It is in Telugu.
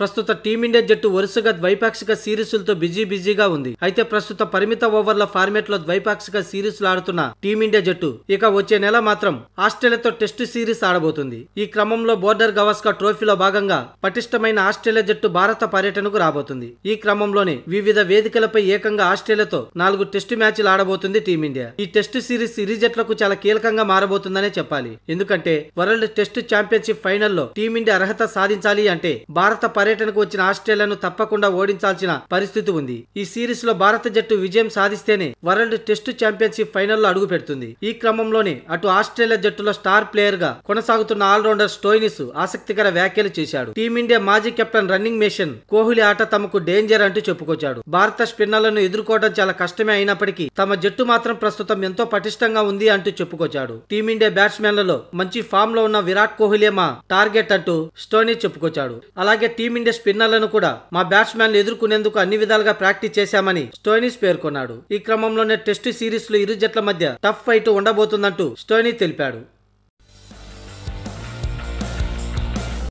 ప్రస్తుత టీమిండియా జట్టు వరుసగా ద్వైపాక్షిక సిరీసులతో బిజీ బిజీగా ఉంది అయితే ప్రస్తుత పరిమిత ఓవర్ల ఫార్మేట్ లో ద్వైపాక్షిక సిరీసులు ఆడుతున్న టీమిండియా జట్టు ఇక వచ్చే నెల మాత్రం ఆస్ట్రేలియాతో టెస్టు సిరీస్ ఆడబోతుంది ఈ క్రమంలో బోర్డర్ గవాస్కర్ ట్రోఫీలో భాగంగా పటిష్టమైన ఆస్ట్రేలియా జట్టు భారత పర్యటనకు రాబోతుంది ఈ క్రమంలోనే వివిధ వేదికలపై ఏకంగా ఆస్ట్రేలియాతో నాలుగు టెస్టు మ్యాచ్లు ఆడబోతుంది టీమిండియా ఈ టెస్టు సిరీస్ ఇరు జట్లకు చాలా కీలకంగా మారబోతుందనే చెప్పాలి ఎందుకంటే వరల్డ్ టెస్టు ఛాంపియన్షిప్ ఫైనల్లో టీమిండియా అర్హత సాధించాలి అంటే భారత పర్యటనకు వచ్చిన ఆస్ట్రేలియాను తప్పకుండా ఓడించాల్సిన పరిస్థితి ఉంది ఈ సిరీస్ లో భారత జట్టు విజయం సాధిస్తేనే వరల్డ్ టెస్ట్ ఛాంపియన్షిప్ ఫైనల్లో అడుగు పెడుతుంది ఈ క్రమంలోనే అటు ఆస్ట్రేలియా జట్టులో స్టార్ ప్లేయర్ గా కొనసాగుతున్న ఆల్రౌండర్ స్టోయినిస్ ఆసక్తికర వ్యాఖ్యలు చేశాడు టీమిండియా మాజీ కెప్టెన్ రన్నింగ్ మేషన్ కోహ్లీ ఆట తమకు డేంజర్ అంటూ చెప్పుకొచ్చాడు భారత స్పిన్నర్లను ఎదుర్కోవడం చాలా కష్టమే అయినప్పటికీ తమ జట్టు మాత్రం ప్రస్తుతం ఎంతో పటిష్టంగా ఉంది అంటూ చెప్పుకొచ్చాడు టీమిండియా బ్యాట్స్మెన్లలో మంచి ఫామ్ లో ఉన్న విరాట్ కోహ్లీ మా టార్గెట్ అంటూ స్టోనీ చెప్పుకొచ్చాడు అలాగే టీం టీమిండియా స్పిన్నర్లను కూడా మా బ్యాట్స్మెన్లు ఎదుర్కొనేందుకు అన్ని విధాలుగా ప్రాక్టీస్ చేశామని స్టోయినిస్ పేర్కొన్నాడు ఈ క్రమంలోనే టెస్టు సిరీస్లో ఇరు జట్ల మధ్య టఫ్ ఫైట్ ఉండబోతుందంటూ స్టోయినీ తెలిపాడు